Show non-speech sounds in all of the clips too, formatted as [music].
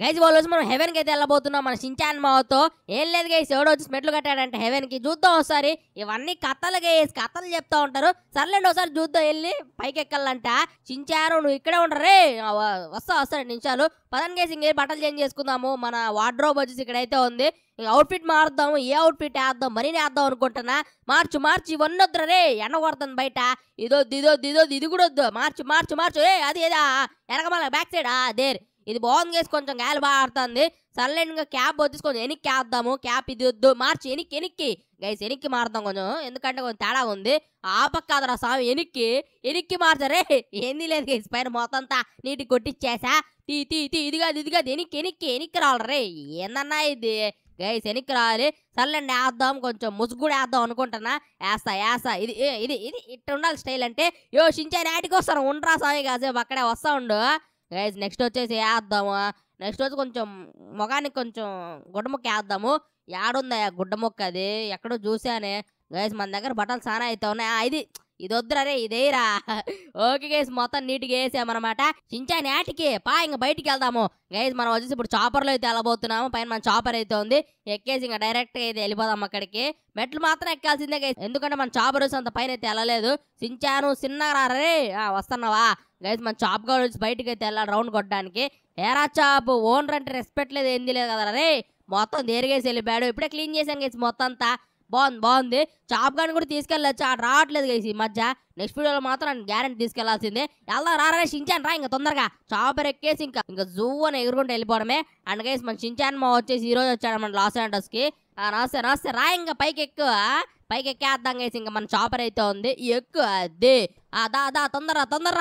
guys వాళ్ళు మనం haven కి అయితే వెళ్ళబోతున్నాం మన సించాన్ మావతో ఏం లేదు గైస్ ఎవడో వచ్చి మెట్లు కట్టాడంటే హెవెన్ కి చూద్దాం ఒకసారి ఇవన్నీ కథలు గైస్ కథలు చెప్తా ఉంటారు సర్లేండి ఒకసారి చూద్దాం వెళ్ళి పైకి ఎక్కాలంట చించారు నువ్వు ఇక్కడే ఉండరే వస్తా వస్తాడు నిమిషాలు పదం గేసి ఇంకే బట్టలు చేంజ్ చేసుకుందాము మన వార్డ్రోబ్ వచ్చేసి ఇక్కడైతే ఉంది అవుట్ఫిట్ మారుద్దాము ఏ అవుట్ఫిట్ వేద్దాం మరీ వేద్దాం అనుకుంటున్నా మార్చు మార్చి ఇవన్నీ వద్దు రే ఎండ కొడుతుంది బయట ఇదో ఇదో ఇదో ఇది కూడా వద్దు మార్చు మార్చు మార్చు ఏ అది ఏదా ఎనకమాల బ్యాక్ సైడ్ ఆ దేర్ ఇది బాగుంది కేసు కొంచెం గాలి బాగా బారుతుంది సర్లేండ్గా క్యాప్ వచ్చేసి కొంచెం ఎనిక్కి వేద్దాము క్యాప్ ఇది వద్దు మార్చి ఎనిక్కి ఎనిక్కి గైస్ ఎనిక్కి మారుతాం కొంచెం ఎందుకంటే కొంచెం తేడా ఉంది ఆ పక్క కాదురా స్వామి ఎనిక్కి ఎనిక్కి మార్చరే ఏంది లేదు గైస్ పైన మొత్తంతా నీటి కొట్టిచ్చేసా తీ తీ తీ ఇది కాదు ఇది కాదు ఎనిక్కి ఎనిక్కి ఎనిక్కి రాలరే ఏందన్నా ఇది గైస్ ఎనిక్కి రావాలి సర్లేండి వేద్దాం కొంచెం కూడా వేద్దాం అనుకుంటున్నా వేస్తా వేస్తా ఇది ఇది ఇది ఇట్ట ఉండాలి స్టైల్ అంటే యో షించాయి నాటికి వస్తాను ఉండరా స్వామి కాసేపు అక్కడే వస్తా ఉండు గైజ్ నెక్స్ట్ వచ్చేసి వేద్దాము నెక్స్ట్ వచ్చి కొంచెం ముఖానికి కొంచెం గుడ్డ ముక్క వేద్దాము ఏడుందా గుడ్డ ముక్క అది ఎక్కడో చూసానే గైజ్ మన దగ్గర బట్టలు చాలా అయితే ఉన్నాయి ఇది ఇది వద్దురే ఇదేరా ఓకే గైస్ మొత్తం నీట్గా వేసామన్నమాట చించా నేటికి పా ఇంక బయటికి వెళ్దాము గైస్ మనం వచ్చేసి ఇప్పుడు చాపర్లో అయితే వెళ్ళబోతున్నాము పైన మన చాపర్ అయితే ఉంది ఎక్కేసి ఇంకా డైరెక్ట్గా అయితే వెళ్ళిపోదాం అక్కడికి మెట్లు మాత్రం ఎక్కాల్సిందే గైస్ ఎందుకంటే మన చాపర్ అంత పైన అయితే వెళ్ళలేదు చించాను చిన్నగా రే వస్తున్నావా గైజ్ మన చాప్ గారు వచ్చి బయటకు అయితే వెళ్ళాలి రౌండ్ కొట్టడానికి ఏరా చాప్ ఓనర్ అంటే రెస్పెక్ట్ లేదు ఏంది లేదు కదా రే మొత్తం దేరిగేసి వెళ్ళిపోయాడు ఇప్పుడే క్లీన్ చేశాను గైస్ మొత్తం అంతా బాగుంది బాగుంది చాప్ గాని కూడా తీసుకెళ్ళచ్చు ఆడ రావట్లేదు గైస్ ఈ మధ్య నెక్స్ట్ వీడియోలో మాత్రం నేను గ్యారంటీ తీసుకెళ్లాల్సిందే వెళ్దాం రారా షించాన్ రా ఇంకా తొందరగా చాపర్ ఎక్కేసి ఇంకా ఇంకా జూ అని ఎగురుకుంటూ వెళ్ళిపోవడమే అండ్ గైస్ మన షించాన్ మా వచ్చేసి ఈ రోజు వచ్చాడు మన లాస్ కి నమస్తే నమస్తే రా ఇంకా పైకి ఎక్కువ పైకి ఎక్కేద్దాం గైస్ ఇంకా మన చాపర్ అయితే ఉంది ఎక్కువ అదే అదా అదా తొందర తొందర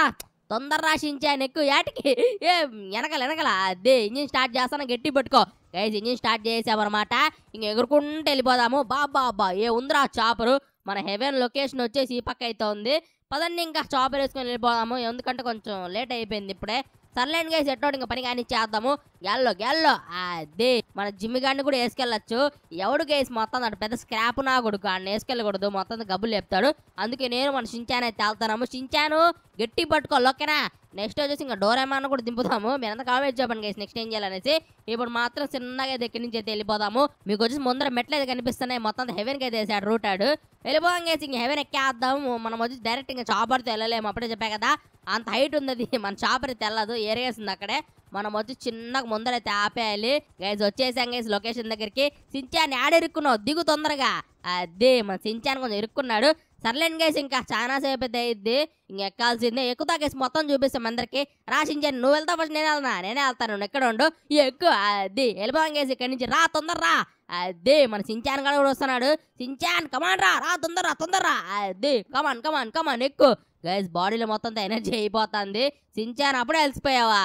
తొందర రాసి ఆయన ఎక్కువ ఏటికి ఏ వెనకల వెనకల అదే ఇంజిన్ స్టార్ట్ చేస్తాను గట్టి పట్టుకో గైస్ ఇంజిన్ స్టార్ట్ చేసామన్నమాట ఇంక ఎగురుకుంటూ వెళ్ళిపోదాము బాబా అబ్బా ఏ ఉందిరా చాపరు మన హెవెన్ లొకేషన్ వచ్చేసి ఈ పక్క అయితే ఉంది పదండి ఇంకా చాపర్ వేసుకొని వెళ్ళిపోదాము ఎందుకంటే కొంచెం లేట్ అయిపోయింది ఇప్పుడే సర్లేండి గైస్ ఎట్టోడు ఇంకా పని కానీ చేద్దాము గెల్లో గెల్లో అది మన జిమ్ గాడిని కూడా వేసుకెళ్ళచ్చు ఎవడు గైస్ మొత్తం అంటే పెద్ద స్క్రాప్ నా కొడుకు ఆయన వేసుకెళ్ళకూడదు మొత్తం గబ్బులు చెప్తాడు అందుకే నేను మన షించాన్ అయితే వెళ్తాను షించాను గట్టి పట్టుకోవాలి ఓకేనా నెక్స్ట్ వచ్చేసి ఇంకా డోరేమాన్ కూడా దింపుతాము మీరు అంత కామెంట్ చెప్పండి గైస్ నెక్స్ట్ ఏం చేయాలనేసి ఇప్పుడు మాత్రం చిన్నగా దగ్గర నుంచి అయితే వెళ్ళిపోదాము మీకు వచ్చేసి ముందర మెట్లు అయితే కనిపిస్తున్నాయి మొత్తం హెవెన్కి అయితే వేసాడు రూటాడు వెళ్ళిపోదాం గైస్ ఇంక హెవెన్ ఎక్కేద్దాము మనం వచ్చి డైరెక్ట్ ఇంకా చాపర్తో వెళ్ళలేము అప్పుడే చెప్పా కదా అంత హైట్ ఉన్నది [laughs] మన చాపరి తెల్లదు ఏరేసింది అక్కడే మనం వచ్చి చిన్నగా ముందరైతే ఆపేయాలి గైజ్ వచ్చేసాం గైజ్ లొకేషన్ దగ్గరికి సించాన్ యాడ ఇరుక్కున్నావు దిగు తొందరగా అదే మన సించాన్ కొంచెం ఇరుక్కున్నాడు సర్లేండి గైస్ ఇంకా చాలా సేపు అయితే అయింది ఇంకా ఎక్కాల్సిందే ఎక్కుతా గైస్ మొత్తం చూపిస్తాం అందరికి రాసించాను నువ్వు వెళ్తా ఫస్ట్ నేను వెళ్తా నేనే వెళ్తాను ఎక్కడ ఉండు ఎక్కువ అది వెళ్ళిపోదాం గైస్ ఇక్కడి నుంచి రా తొందర రా అది మన సించాన్ కూడా వస్తున్నాడు సించాన్ కమాన్ రా రా తొందర రా తొందర అది కమాన్ కమాన్ కమాన్ ఎక్కువ గైస్ బాడీలో మొత్తం ఎనర్జీ అయిపోతుంది సించాన్ అప్పుడే వెళ్ళిపోయావా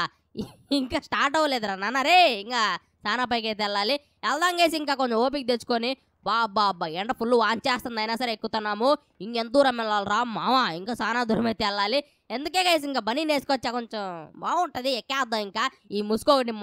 ఇంకా స్టార్ట్ అవ్వలేదురా నాన్న రే ఇంకా చాలా పైకి అయితే వెళ్ళాలి వెళ్దాం గేసి ఇంకా కొంచెం ఓపిక తెచ్చుకొని బాబా అబ్బా ఎండ ఫుల్ వాంచేస్తుంది అయినా సరే ఎక్కుతున్నాము ఇంకెంత దూరం వెళ్ళాలి రా మావా ఇంకా చాలా దూరం అయితే వెళ్ళాలి ఎందుకే గైస్ ఇంకా బనీ వేసుకొచ్చా కొంచెం బాగుంటుంది ఎక్కేద్దాం ఇంకా ఈ ముసుకొని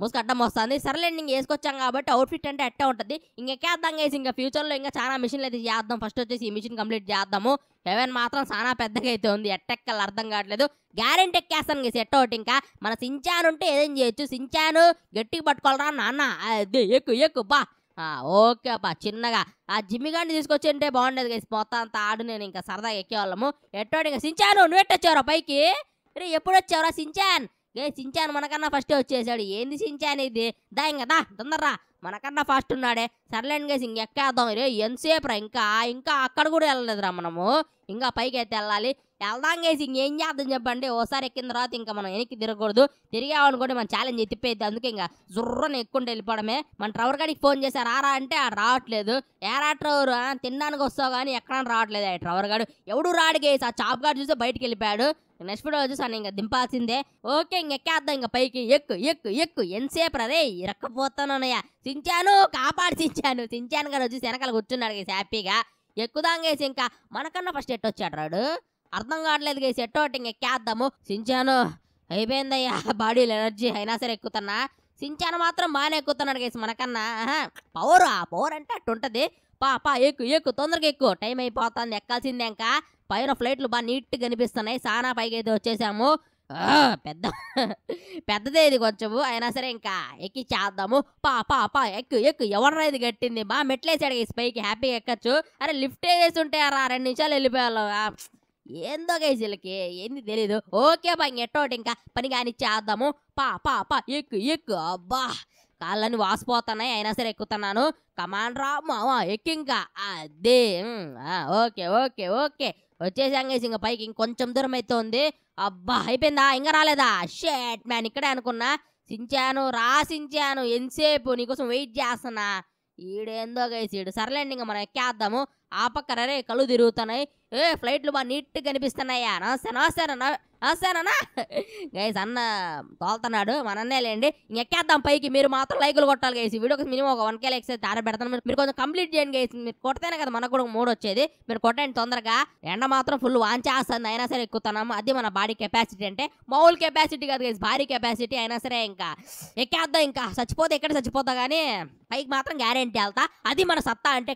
ముసుగు అడ్డం వస్తుంది సరేలేండి ఇంక వేసుకొచ్చాం కాబట్టి అవుట్ఫిట్ అంటే అట్టే ఉంటుంది ఇంకెక్కేద్దాం గైస్ ఇంకా ఫ్యూచర్లో ఇంకా చాలా మిషన్లు అయితే చేద్దాం ఫస్ట్ వచ్చేసి ఈ మిషన్ కంప్లీట్ చేద్దాము హెవెన్ మాత్రం చాలా పెద్దగా అయితే ఉంది ఎట్టెక్కలు అర్థం కావట్లేదు గ్యారెంటీ ఎక్కేస్తాను గైస్ ఎట్ట ఒకటి ఇంకా మన సించాను ఉంటే ఏదేం చేయొచ్చు సించాను గట్టికి పట్టుకోవాలరా నాన్న ఎక్కు ఎక్కు బా ఓకే అప్ప చిన్నగా ఆ జిమ్మిగాడిని తీసుకొచ్చి ఉంటే బాగుండేది కదా మొత్తం అంత ఆడు నేను ఇంకా సరదాగా ఎక్కేవాళ్ళము ఎట్టోడు ఇంకా సించాను ఎట్టొచ్చావరా పైకి రే ఎప్పుడు వచ్చావురా సించాన్ ఏ సించాన్ మనకన్నా ఫస్టే వచ్చేసాడు ఏంది సించాన్ ఇది దా ఇంకా దా తొందర్రా మనకన్నా ఫాస్ట్ ఉన్నాడే సర్లేండి ఇంక ఎక్కేద్దాం రే ఎంతసేపు రా ఇంకా ఇంకా అక్కడ కూడా వెళ్ళలేదురా మనము ఇంకా పైకి అయితే వెళ్ళాలి వెళ్దాం గైస్ ఇంకేం చేద్దాం చెప్పండి ఓసారి ఎక్కిన తర్వాత ఇంకా మనం వెనక్కి తిరగకూడదు తిరిగామనుకోండి మన ఛాలెంజ్ ఎత్తిపోయింది అందుకే ఇంకా జుర్రని ఎక్కుంటే వెళ్ళిపోవడమే మన ట్రవర్ గడికి ఫోన్ చేశారు ఆరా అంటే ఆడు రావట్లేదు ఏరా ట్రవర్ తినడానికి వస్తావు కానీ ఎక్కడ రావట్లేదు ఆ ట్రవర్ గాడు ఎవడు రాడు గేసి ఆ చాప్ గాడు చూస్తే బయటికి వెళ్ళిపోయాడు నెక్స్ట్ వీడియో చూసాను ఇంకా దింపాల్సిందే ఓకే ఇంకెక్కేద్దాం ఇంకా పైకి ఎక్కు ఎక్కు ఎక్కు ఎంతసేపు రే ఇరక్కపోతానన్నయ్య చించాను కాపాడు సించాను చించాను చించాను గారు వచ్చి శనకాల కూర్చున్నాడు గేసి హ్యాపీగా ఎక్కుదాం గేసి ఇంకా మనకన్నా ఫస్ట్ ఎట్ వచ్చాడు రాడు అర్థం కావట్లేదు గేసి ఎట్టో ఇంక ఎక్కేద్దాము చించాను అయిపోయిందయ్యా బాడీ ఎనర్జీ అయినా సరే ఎక్కుతున్నా సించాను మాత్రం బాగానే ఎక్కుతున్నాడు గేసి మనకన్నా పవర్ ఆ పవర్ అంటే అట్టు ఉంటుంది పాప ఎక్కు ఎక్కు తొందరగా ఎక్కువ టైం అయిపోతుంది ఎక్కాల్సిందే ఇంకా పైన ఫ్లైట్లు బాగా నీట్గా కనిపిస్తున్నాయి సానా పైకి అయితే వచ్చేసాము పెద్ద పెద్దదే ఇది కొంచెము అయినా సరే ఇంకా ఎక్కి చేద్దాము పా పా పా ఎక్కు ఎక్కు ఎవడరా ఇది కట్టింది బా మెట్లేసాడు ఈ స్పైకి హ్యాపీగా ఎక్కచ్చు అరే లిఫ్ట్ వేసి ఉంటే రా రెండు నిమిషాలు వెళ్ళిపోయాలి ఏందో గైజ్ వీళ్ళకి ఏంది తెలీదు ఓకే బా ఇంకెట్టోటి ఇంకా పని కానీ చేద్దాము పా పా పా ఎక్కు ఎక్కు అబ్బా కాళ్ళని వాసిపోతున్నాయి అయినా సరే ఎక్కుతున్నాను కమాండ్ రా మావా ఎక్కింకా అదే ఓకే ఓకే ఓకే వచ్చేసాం గైజ్ ఇంకా పైకి ఇంకొంచెం దూరం అయితే ఉంది అబ్బా అయిపోయిందా ఇంకా రాలేదా షేట్ మ్యాన్ ఇక్కడే అనుకున్నా సించాను రాసించాను ఎంతసేపు నీకోసం వెయిట్ చేస్తున్నా ఈడేందో ఈడు సర్లేండి ఇంకా మనం ఎక్కేద్దాము ఆ పక్కన రే కళ్ళు తిరుగుతున్నాయి ఏ ఫ్లైట్లు బాగా నీట్గా కనిపిస్తున్నాయా నమస్తే నమస్తే సరేనా గైస్ అన్న తోలుతున్నాడు అన్నే లేండి ఇంకెక్కేద్దాం పైకి మీరు మాత్రం లైకులు కొట్టాలి గైస్ వీడియోకి మినిమం ఒక వన్ కే లైక్స్ తార పెడతాను మీరు కొంచెం కంప్లీట్ చేయండి గైస్ మీరు కొడితేనే కదా మనకు కూడా మూడు వచ్చేది మీరు కొట్టండి తొందరగా ఎండ మాత్రం ఫుల్ వాంచేస్తుంది అయినా సరే ఎక్కుతున్నాము అది మన బాడీ కెపాసిటీ అంటే మౌల్ కెపాసిటీ కాదు గైస్ భారీ కెపాసిటీ అయినా సరే ఇంకా ఎక్కేద్దాం ఇంకా చచ్చిపోతే ఎక్కడ చచ్చిపోతా కానీ పైకి మాత్రం గ్యారెంటీ వెళ్తా అది మన సత్తా అంటే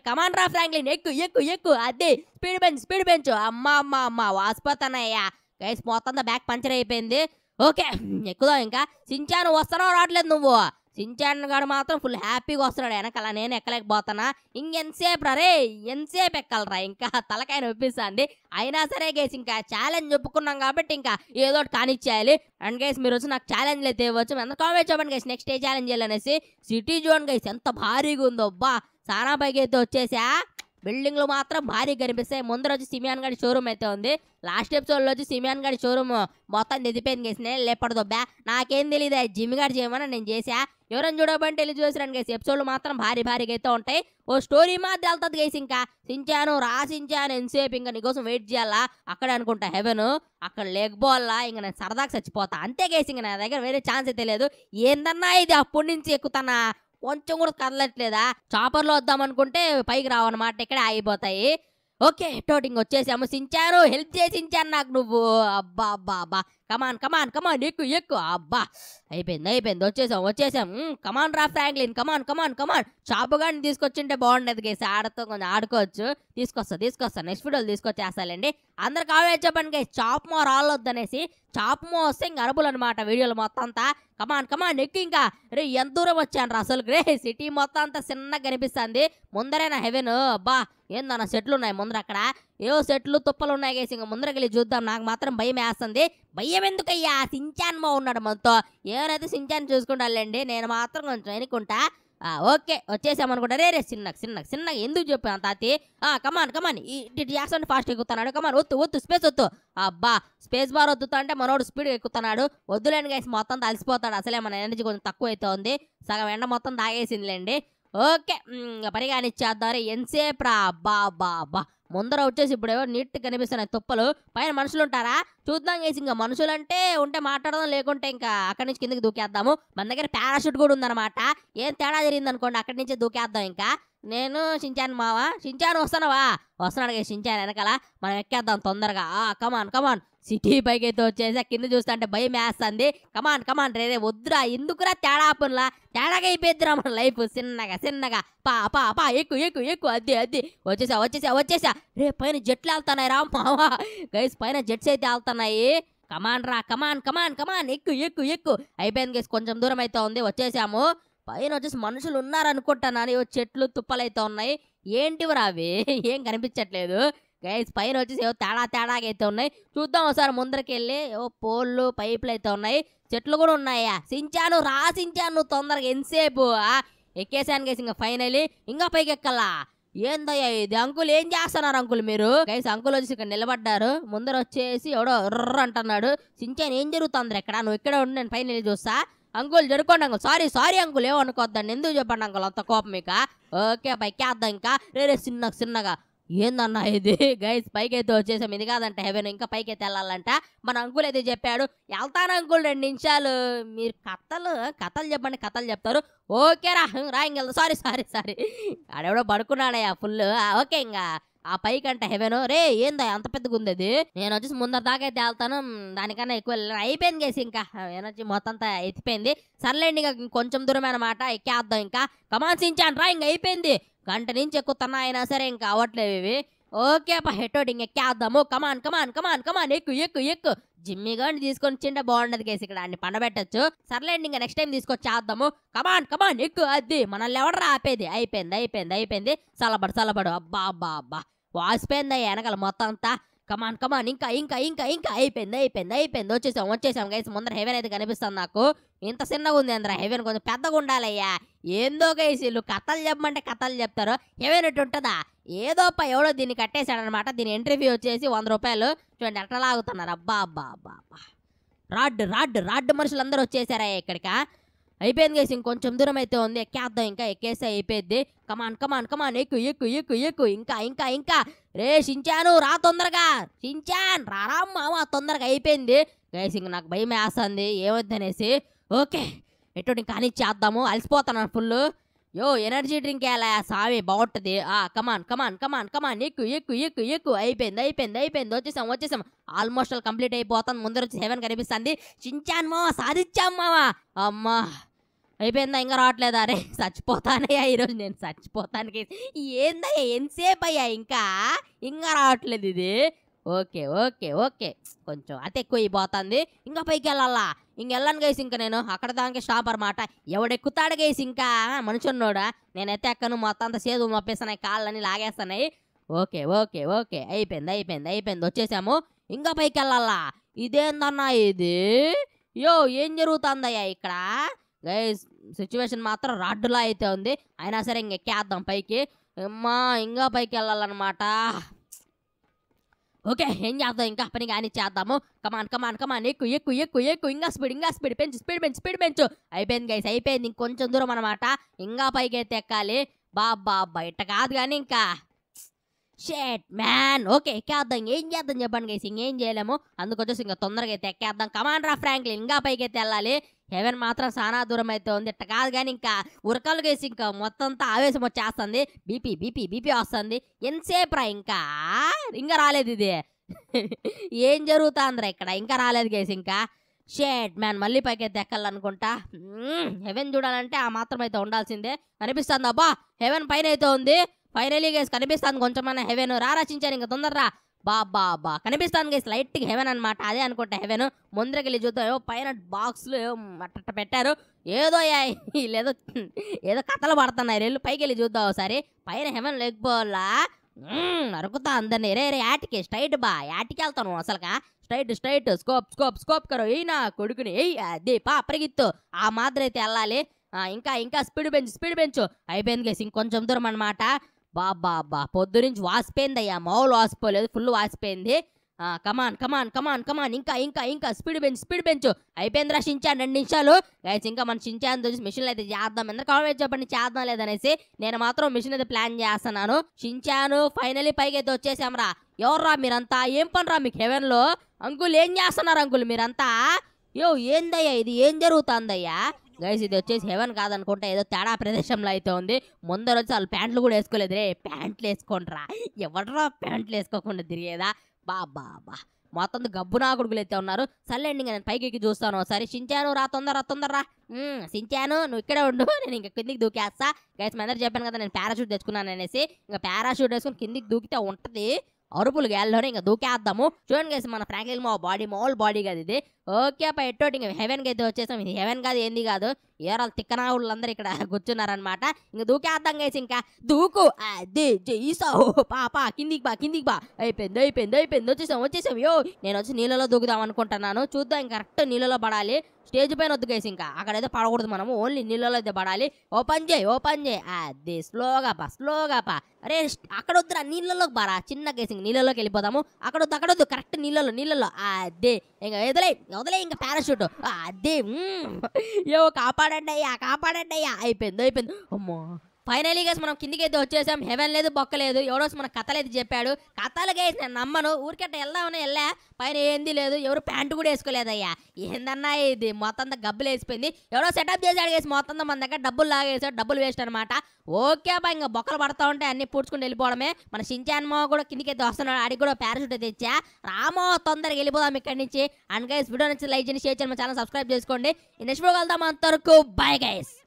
ఆఫ్ ఫ్రాంక్లిన్ ఎక్కు ఎక్కు ఎక్కు అదే స్పీడ్ బెంచ్ స్పీడ్ బెంచ్ అమ్మ అమ్మ అమ్మ వాసిపోతానయ్యా గైస్ మొత్తం బ్యాక్ పంచర్ అయిపోయింది ఓకే ఎక్కుదో ఇంకా సించాన్ వస్తానో రావట్లేదు నువ్వు సించాన్ గారు మాత్రం ఫుల్ హ్యాపీగా వస్తున్నాడు వెనకాల నేను ఎక్కలేకపోతానా ఇంకెంతసేపు రే ఎంతసేపు ఎక్కలరా ఇంకా తలకాయ నొప్పిస్తాండి అయినా సరే గేసి ఇంకా ఛాలెంజ్ చెప్పుకున్నాం కాబట్టి ఇంకా ఏదో కానిచ్చేయాలి అండ్ గైస్ మీరు వచ్చి నాకు ఛాలెంజ్ అయితే ఇవ్వచ్చు ఎంత కామెంట్ చెప్పండి గైస్ నెక్స్ట్ ఏ ఛాలెంజ్ చేయాలనేసి సిటీ జోన్ గైస్ ఎంత భారీగా ఉందో అబ్బా సారాపైకి అయితే వచ్చేసా బిల్డింగ్లు మాత్రం భారీ కనిపిస్తాయి ముందర వచ్చి సిమియాన్ గడి షోరూమ్ అయితే ఉంది లాస్ట్ ఎపిసోడ్లో వచ్చి సిమియాన్ గడి షోరూమ్ మొత్తం గేసినే లేపడదు బ్యా నాకేం తెలియదు జిమ్ గారు చేయమని నేను చేసా ఎవరైనా చూడబంటే వెళ్ళి చూసిన గేసి ఎపిసోడ్లు మాత్రం భారీ భారీగా అయితే ఉంటాయి ఓ స్టోరీ మాత్రం వెళ్తుంది గేసి ఇంకా సించాను రాసించాను ఎన్సేపు ఇంకా నీకోసం వెయిట్ చేయాలా అక్కడ అనుకుంటా హెవెన్ అక్కడ లేకపోవాలా ఇంకా నేను సరదాగా చచ్చిపోతా అంతే గేసి ఇంకా నా దగ్గర వేరే ఛాన్స్ అయితే లేదు ఏందన్నా ఇది అప్పటి నుంచి ఎక్కుతానా కొంచెం కూడా కదలట్లేదా చాపర్లో వద్దాం అనుకుంటే పైకి రావన్నమాట ఇక్కడే ఆగిపోతాయి ఓకే టోటింగ్ వచ్చేసాము సించారు హెల్ప్ చేసించాను నాకు నువ్వు అబ్బా అబ్బా అబ్బా కమాన్ కమాన్ కమాన్ ఎక్కు ఎక్కు అబ్బా అయిపోయింది అయిపోయింది వచ్చేసాం వచ్చేసాం కమాన్ రా ఫ్రాంక్లిన్ కమాన్ కమాన్ కమాన్ గాని తీసుకొచ్చింటే బాగుండేది గేస్ ఆడతో కొంచెం ఆడుకోవచ్చు తీసుకొస్తా తీసుకొస్తా నెక్స్ట్ వీడియోలు తీసుకొచ్చేస్తాలండి అందరికి ఆవిడ చెప్పండి గేస్ చాప్ రాలొద్దు అనేసి చాప్ మో వస్తే ఇంక అరుపులు అనమాట వీడియోలు మొత్తం అంతా కమాన్ కమాన్ ఎక్కు ఇంకా రే ఎంత దూరం వచ్చాను రా అసలు రే సిటీ మొత్తం అంతా చిన్నగా కనిపిస్తుంది ముందరేనా హెవెన్ అబ్బా ఏందన్న చెట్లు ఉన్నాయి ముందర అక్కడ ఏవో సెట్లు తుప్పలు ఉన్నాయి గేసి ఇంకా ముందరకెళ్ళి చూద్దాం నాకు మాత్రం భయం వేస్తుంది భయం ఎందుకయ్యా సించాన్ మా ఉన్నాడు మనతో ఏమైతే సించాన్ లేండి నేను మాత్రం కొంచెం ఎనుకుంటా ఓకే వచ్చేసామనుకుంటా రే రే చిన్నగా చిన్నగా చిన్నగా ఎందుకు చెప్పాను తాతి కమాన్ కమాన్ ఇటు చేస్తాను ఫాస్ట్ ఎక్కుతున్నాడు కమాన్ ఒత్తు వద్దు స్పేస్ వద్దు అబ్బా స్పేస్ బార్ వద్దుతా అంటే మనోడు స్పీడ్ ఎక్కుతున్నాడు వద్దులేండి గైస్ మొత్తం తలిసిపోతాడు అసలే మన ఎనర్జీ కొంచెం తక్కువ అవుతుంది సగం ఎండ మొత్తం తాగేసిందిలేండి ఓకే పరిగానిచ్చేద్దారు ఎంతసేపు రా అబ్బా అబ్బా అబ్బా ముందర వచ్చేసి ఇప్పుడేవో నీట్ కనిపిస్తున్నాయి తుప్పలు పైన మనుషులు ఉంటారా చూద్దాం చేసి ఇంకా మనుషులు అంటే ఉంటే మాట్లాడదాం లేకుంటే ఇంకా అక్కడి నుంచి కిందకి దూకేద్దాము మన దగ్గర పారాషూట్ కూడా ఉందన్నమాట ఏం తేడా జరిగింది అనుకోండి అక్కడి నుంచి దూకేద్దాం ఇంకా నేను చించాను మావా చించాను వస్తానవా వస్తున్నాడు కదా వెనకాల మనం ఎక్కేద్దాం తొందరగా కమాన్ కమాన్ సిటీ పైకి అయితే వచ్చేసా కింద చూస్తా అంటే భయం వేస్తుంది కమాన్ కమాన్ రే రే వద్దురా ఎందుకురా తేడా పనులా తేడాగా అయిపోయిద్దిరా మన లైఫ్ చిన్నగా చిన్నగా పా పా పా ఎక్కు ఎక్కు ఎక్కు అద్దె అద్దె వచ్చేసా వచ్చేసా వచ్చేసా రే పైన జట్లు వెళ్తున్నాయి రా మావా గైస్ పైన జెట్స్ అయితే వెళ్తున్నాయి కమాన్ రా కమాన్ కమాన్ కమాన్ ఎక్కు ఎక్కు ఎక్కు అయిపోయింది గైస్ కొంచెం దూరం అయితే ఉంది వచ్చేసాము పైన వచ్చేసి మనుషులు ఉన్నారనుకుంటాను చెట్లు తుప్పలు అయితే ఉన్నాయి ఏంటివరా అవి ఏం కనిపించట్లేదు గైస్ పైన వచ్చేసి ఏవో తేడా తేడా అయితే ఉన్నాయి చూద్దాం ఒకసారి ముందరికి వెళ్ళి ఏవో పోళ్ళు పైపులు అయితే ఉన్నాయి చెట్లు కూడా ఉన్నాయా సించాను రా సించాను తొందరగా ఎంతసేపు ఎక్కేసాను గైస్ ఇంకా ఫైనలీ ఇంకా పైకి ఎక్కలా ఏందయ్యా ఇది అంకుల్ ఏం చేస్తున్నారు అంకుల్ మీరు గైస్ అంకుల్ వచ్చేసి ఇక్కడ నిలబడ్డారు ముందర వచ్చేసి ఎవడో ఎర్ర అంటున్నాడు సించాను ఏం జరుగుతుంది ఇక్కడ నువ్వు ఇక్కడ ఉండి నేను పైన చూస్తా అంకుల్ జరుకోండి అంకులు సారీ సారీ అంకుల్ ఏమనుకోద్దండి ఎందుకు చెప్పండి అంకులు అంత కోపం ఇక ఓకే పైకి వేద్దాం ఇంకా రేరే చిన్నగా చిన్నగా ఏందన్నా ఇది గైస్ పైకి అయితే వచ్చేసాం ఇది కాదంట హెవెన్ ఇంకా పైకైతే వెళ్ళాలంట మన అంకుల్ అయితే చెప్పాడు వెళ్తాను అంకుల్ రెండు నిమిషాలు మీరు కథలు కథలు చెప్పండి కథలు చెప్తారు ఓకే రా రా ఇంకెళ్తా సారీ సారీ సారీ ఆడెవడో పడుకున్నాడయ్యా ఫుల్ ఓకే ఇంకా ఆ అంట హెవెన్ రే ఏందా అంత పెద్దగా ఉంది అది నేను వచ్చేసి ముందర దాకా అయితే వెళ్తాను దానికన్నా ఎక్కువ అయిపోయింది గేసి ఇంకా ఎనర్జీ మొత్తం అంతా ఎత్తిపోయింది సర్లేండి ఇంకా కొంచెం దూరం అనమాట ఎక్కేద్దాం ఇంకా కమాన్సించాను రా ఇంకా అయిపోయింది గంట నుంచి ఎక్కుతున్నా అయినా సరే ఇంకా అవ్వట్లేవు ఇవి ఓకే పా హెటోడి ఇంకెక్కేద్దాము కమాన్ కమాన్ కమాన్ కమాన్ ఎక్కు ఎక్కు ఎక్కు జిమ్మి గాని తీసుకొని చిండ బాగుండదు కేసు ఇక్కడ అన్ని పండబెట్టచ్చు సర్లేండి ఇంకా నెక్స్ట్ టైం తీసుకొచ్చేద్దాము కమాన్ కమాన్ ఎక్కు అద్ది మనల్ని ఎవడరా ఆపేది అయిపోయింది అయిపోయింది అయిపోయింది సలబడు సలబడు అబ్బా అబ్బా అబ్బా వాసిపోయింది వెనకాల మొత్తం అంతా కమాన్ కమాన్ ఇంకా ఇంకా ఇంకా ఇంకా అయిపోయింది అయిపోయింది అయిపోయింది వచ్చేసాం వచ్చేసాం గైస్ ముందర హెవెన్ అయితే కనిపిస్తుంది నాకు ఇంత చిన్నగా ఉంది అందరా హెవెన్ కొంచెం పెద్దగా ఉండాలయ్యా ఏందో గైస్ వీళ్ళు కథలు చెప్పమంటే కథలు చెప్తారు హెవెన్ ఇటు ఉంటుందా ఏదో పా ఎవడో దీన్ని కట్టేశాడనమాట దీని ఎంట్రీ ఫీ వచ్చేసి వంద రూపాయలు చూడండి ఎట్లా లాగుతున్నారు అబ్బా అబ్బా అబ్బా రాడ్ రాడ్ రాడ్ మనుషులు మనుషులందరూ వచ్చేసారా ఇక్కడికా అయిపోయింది గైస్ ఇంకొంచెం దూరం అయితే ఉంది ఎక్కేద్దాం ఇంకా ఎక్కేస్తే అయిపోయింది కమాన్ కమాన్ కమాన్ ఎక్కు ఎక్కు ఎక్కు ఎక్కు ఇంకా ఇంకా ఇంకా రే షించాను రా తొందరగా షించాన్ రామ్మా తొందరగా అయిపోయింది గైస్ ఇంక నాకు భయం వేస్తుంది ఏమొద్దనేసి ఓకే ఎటువంటి కానీ చేద్దాము అలసిపోతాను ఫుల్ యో ఎనర్జీ డ్రింక్ ఎలా సామి బాగుంటుంది ఆ కమాన్ కమాన్ కమాన్ కమాన్ ఎక్కు ఎక్కు ఎక్కు ఎక్కు అయిపోయింది అయిపోయింది అయిపోయింది వచ్చేసాం వచ్చేసాం ఆల్మోస్ట్ కంప్లీట్ అయిపోతాం ముందర వచ్చి సెవెన్ కనిపిస్తుంది చించాన్ మావా సాధించాం మావా అమ్మా అయిపోయిందా ఇంకా రావట్లేదా అరే చచ్చిపోతానయ్యా ఈరోజు నేను చచ్చిపోతానికి ఏందయ్యా ఎంతసేపు అయ్యా ఇంకా ఇంకా రావట్లేదు ఇది ఓకే ఓకే ఓకే కొంచెం అతి ఎక్కువ అయిపోతుంది ఇంకా పైకి వెళ్ళాలా ఇంక వెళ్ళాను గేసి ఇంకా నేను అక్కడ దానికి స్టాప్ అనమాట ఎవడెక్కుతాడు గైసి ఇంకా మనుషున్నోడా నేనైతే ఎక్కను మొత్తం అంత సేదు మప్పిస్తున్నాయి కాళ్ళని లాగేస్తున్నాయి ఓకే ఓకే ఓకే అయిపోయింది అయిపోయింది అయిపోయింది వచ్చేసాము ఇంకా పైకి వెళ్ళాలా ఇదేందన్నా ఇది యో ఏం జరుగుతుందయ్యా ఇక్కడ గైస్ సిచ్యువేషన్ మాత్రం రాడ్డులా అయితే ఉంది అయినా సరే ఎక్కేద్దాం పైకి అమ్మా ఇంకా పైకి వెళ్ళాలన్నమాట ఓకే ఏం చేద్దాం ఇంకా పని కానీ చేద్దాము కమాన్ కమాన్ కమాన్ ఎక్కువ ఎక్కువ ఎక్కువ ఎక్కువ ఇంకా స్పీడ్ ఇంకా స్పీడ్ పెంచు స్పీడ్ పెంచు స్పీడ్ పెంచు అయిపోయింది గైస్ అయిపోయింది ఇంకొంచెం దూరం అనమాట ఇంకా పైకి అయితే ఎక్కాలి బాబా బయట కాదు కానీ ఇంకా షేట్ మ్యాన్ ఓకే ఎక్కేద్దాం ఏం చేద్దాం చెప్పండి గైస్ ఇంకేం చేయలేము అందుకొచ్చేసి ఇంకా తొందరగా అయితే ఎక్కేద్దాం కమాన్ రా ఫ్రాంక్లిన్ ఇంకా పైకి అయితే వెళ్ళాలి హెవెన్ మాత్రం చాలా దూరం అయితే ఉంది ఇట్ట కాదు కానీ ఇంకా ఉరకలు వేసి ఇంకా మొత్తం అంతా ఆవేశం వచ్చేస్తుంది బీపీ బీపీ బీపీ వస్తుంది ఎంతసేపు రా ఇంకా ఇంకా రాలేదు ఇది ఏం జరుగుతుందిరా ఇక్కడ ఇంకా రాలేదు గేసి ఇంకా షేట్ మ్యాన్ మళ్ళీ పైకి ఎక్కాలనుకుంటా హెవెన్ చూడాలంటే ఆ మాత్రం అయితే ఉండాల్సిందే కనిపిస్తుంది అబ్బా హెవెన్ పైన అయితే ఉంది ఫైనలీ గేసి కనిపిస్తుంది కొంచెం మన హెవెన్ రా రచించాను ఇంకా తొందరరా బాబా బా కనిపిస్తాను గైస్ లైట్కి హెవెన్ అనమాట అదే అనుకుంటా హెవెన్ ముందరకెళ్ళి చూద్దాం ఏవో పైన బాక్స్లు ఏవో అట్ట పెట్టారు ఏదో లేదో ఏదో కథలు పడుతున్నాయి వెళ్ళి పైకి వెళ్ళి చూద్దాం ఒకసారి పైన హెవెన్ లేకపోలా నరుకుతా అందరినీ రే రే యాటికి స్ట్రైట్ బా యాటికి వెళ్తాను అసలుగా straight straight scope scope scope కరో ఏయ్ నా కొడుకుని ఏయ్ అదే పా పరిగెత్తు ఆ మాత్రం అయితే వెళ్ళాలి ఇంకా ఇంకా స్పీడ్ పెంచు స్పీడ్ పెంచు అయిపోయింది గేసి ఇంకొంచెం దూరం అనమాట బాబా బా పొద్దు నుంచి వాసిపోయిందయ్యా మామూలు వాసిపోలేదు ఫుల్ వాసిపోయింది కమాన్ కమాన్ కమాన్ కమాన్ ఇంకా ఇంకా ఇంకా స్పీడ్ పెంచు స్పీడ్ పెంచు రా షించాన్ రెండు నిమిషాలు గైస్ ఇంకా మన షించాన్ చూసి మిషన్ అయితే చేద్దాం ఎందుకు కామెంట్ చెప్పండి చేద్దాం లేదనేసి నేను మాత్రం మిషన్ అయితే ప్లాన్ చేస్తున్నాను షించాను ఫైనలీ పైకి అయితే వచ్చేసాంరా ఎవర్రా మీరంతా ఏం రా మీకు లో అంకుల్ ఏం చేస్తున్నారు అంకుల్ మీరంతా యో ఏందయ్యా ఇది ఏం జరుగుతుందయ్యా గైస్ ఇది వచ్చేసి హెవెన్ కాదనుకుంటా ఏదో తేడా ప్రదేశంలో అయితే ఉంది ముందర వచ్చి వాళ్ళు ప్యాంట్లు కూడా వేసుకోలేదు రే ప్యాంట్లు వేసుకోండిరా ఎవడరా ప్యాంట్లు వేసుకోకుండా తిరిగేదా బా బా బా మొత్తం నా కొడుకులు అయితే ఉన్నారు సర్లేండి నేను పైకి ఎక్కి చూస్తాను సరే సించాను రా తొందర రా రా సించాను నువ్వు ఇక్కడే ఉండు నేను ఇంకా కిందికి దూకేస్తా గైస్ అందరు చెప్పాను కదా నేను పారాషూట్ తెచ్చుకున్నాను అనేసి ఇంకా పారాషూట్ వేసుకుని కిందికి దూకితే ఉంటుంది అరుపులు గ్యాల్లోనే ఇంకా దూకేద్దాము చూడండి గైస్ మన ఫ్రాంక్లిన్ మా బాడీ మాల్ బాడీ కదా ఇది ఓకే అప్ప ఎట్టోటి ఇంకా హెవెన్ అయితే వచ్చేసాం ఇది హెవెన్ కాదు ఏంది కాదు ఏరాలు తిక్కనావుళ్ళందరూ ఇక్కడ కూర్చున్నారనమాట ఇంక అర్థం గైస్ ఇంకా దూకు అదే జయిసావు పాపా కిందికి బా కిందికి బా అయిపోయింది అయిపోయింది అయిపోయింది వచ్చేసాం వచ్చేసాం యో నేను వచ్చి నీళ్ళలో దూకుదాం అనుకుంటున్నాను చూద్దాం కరెక్ట్ నీళ్ళలో పడాలి స్టేజ్ పైన వద్దు గైస్ ఇంకా అక్కడైతే పడకూడదు మనము ఓన్లీ నీళ్ళలో అయితే పడాలి ఓపెన్ చేయి ఓపెన్ చేయి అదే స్లోగా పా స్లోగా పా అరే అక్కడ వద్దురా నీళ్ళలోకి బారా చిన్న గేసింగ్ నీళ్ళలోకి వెళ్ళిపోదాము అక్కడ వద్దు అక్కడ వద్దు కరెక్ట్ నీళ్ళలో నీళ్ళలో అదే எங்க எதுலை முதலே எங்க பேராசூட்டு அதே ஐயோ காப்பாடண்டையா காப்பாடண்டையா ஐப்பேன் ஐப்பேன் அம்மா ఫైనలీ గేస్ మనం కిందికి అయితే వచ్చేసాం హెవెన్ లేదు బొక్క లేదు ఎవడోస్ మన కథలైతే చెప్పాడు కథలు గైస్ నేను నమ్మను ఊరికట్ట వెళ్దామని వెళ్ళా పైన ఏంది లేదు ఎవరు ప్యాంటు కూడా వేసుకోలేదయ్యా ఏందన్నా ఇది మొత్తం గబ్బులు వేసిపోయింది ఎవడో సెటప్ చేశాడు గైస్ మొత్తం మన దగ్గర డబ్బులు లాగేసాడు డబ్బులు వేస్ట్ అనమాట ఓకే అబ్బా ఇంకా బొక్కలు పడతా ఉంటే అన్ని పూడ్చుకుని వెళ్ళిపోవడమే మన మామ కూడా కిందికి అయితే వస్తున్నాడు అడిగి కూడా ప్యారాషూట్ అయితే ఇచ్చా రామో తొందరగా వెళ్ళిపోదాం ఇక్కడి నుంచి అండ్ గైస్ వీడియో నచ్చి లైక్ చేసి షేర్ చేయండి మన ఛానల్ సబ్స్క్రైబ్ చేసుకోండి నెక్స్ట్ వీడియో వెళ్దాం అంతవరకు బై గైస్